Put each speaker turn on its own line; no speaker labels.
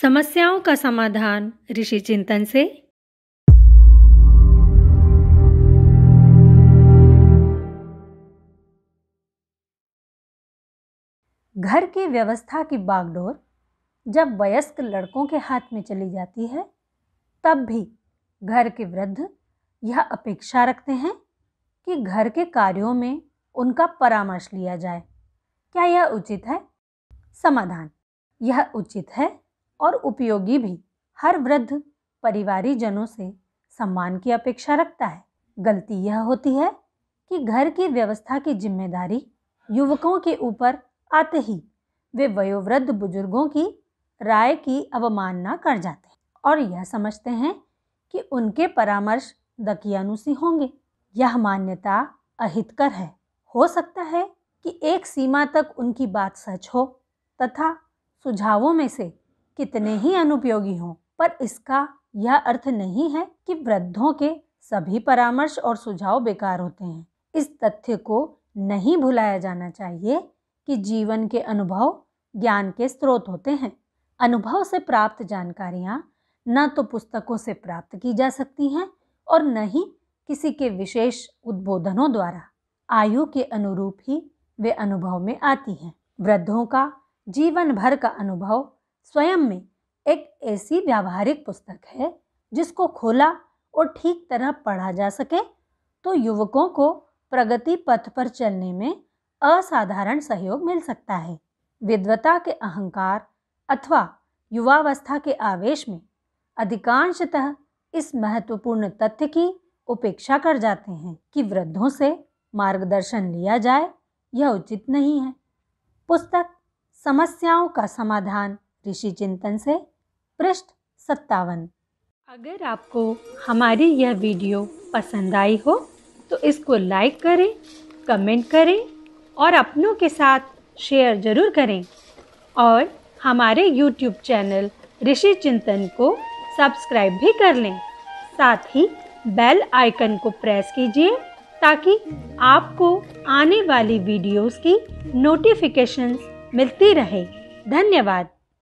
समस्याओं का समाधान ऋषि चिंतन से घर की व्यवस्था की बागडोर जब वयस्क लड़कों के हाथ में चली जाती है तब भी घर के वृद्ध यह अपेक्षा रखते हैं कि घर के कार्यों में उनका परामर्श लिया जाए क्या यह उचित है समाधान यह उचित है और उपयोगी भी हर वृद्ध परिवारी जनों से सम्मान की अपेक्षा रखता है गलती यह होती है कि घर की व्यवस्था की जिम्मेदारी युवकों के ऊपर आते ही वे वयोवृद्ध बुजुर्गों की राय की अवमानना कर जाते हैं और यह समझते हैं कि उनके परामर्श दकियानुसी होंगे यह मान्यता अहितकर है हो सकता है कि एक सीमा तक उनकी बात सच हो तथा सुझावों में से कितने ही अनुपयोगी हों पर इसका यह अर्थ नहीं है कि वृद्धों के सभी परामर्श और सुझाव बेकार होते हैं इस तथ्य को नहीं भुलाया जाना चाहिए कि जीवन के अनुभव ज्ञान के स्रोत होते हैं अनुभव से प्राप्त जानकारियाँ न तो पुस्तकों से प्राप्त की जा सकती हैं और न ही किसी के विशेष उद्बोधनों द्वारा आयु के अनुरूप ही वे अनुभव में आती हैं वृद्धों का जीवन भर का अनुभव स्वयं में एक ऐसी व्यावहारिक पुस्तक है जिसको खोला और ठीक तरह पढ़ा जा सके तो युवकों को प्रगति पथ पर चलने में असाधारण सहयोग मिल सकता है विद्वता के अहंकार अथवा युवावस्था के आवेश में अधिकांशतः इस महत्वपूर्ण तथ्य की उपेक्षा कर जाते हैं कि वृद्धों से मार्गदर्शन लिया जाए यह उचित नहीं है पुस्तक समस्याओं का समाधान ऋषि चिंतन से पृष्ठ सत्तावन अगर आपको हमारी यह वीडियो पसंद आई हो तो इसको लाइक करें कमेंट करें और अपनों के साथ शेयर ज़रूर करें और हमारे YouTube चैनल ऋषि चिंतन को सब्सक्राइब भी कर लें साथ ही बेल आइकन को प्रेस कीजिए ताकि आपको आने वाली वीडियोस की नोटिफिकेशंस मिलती रहे धन्यवाद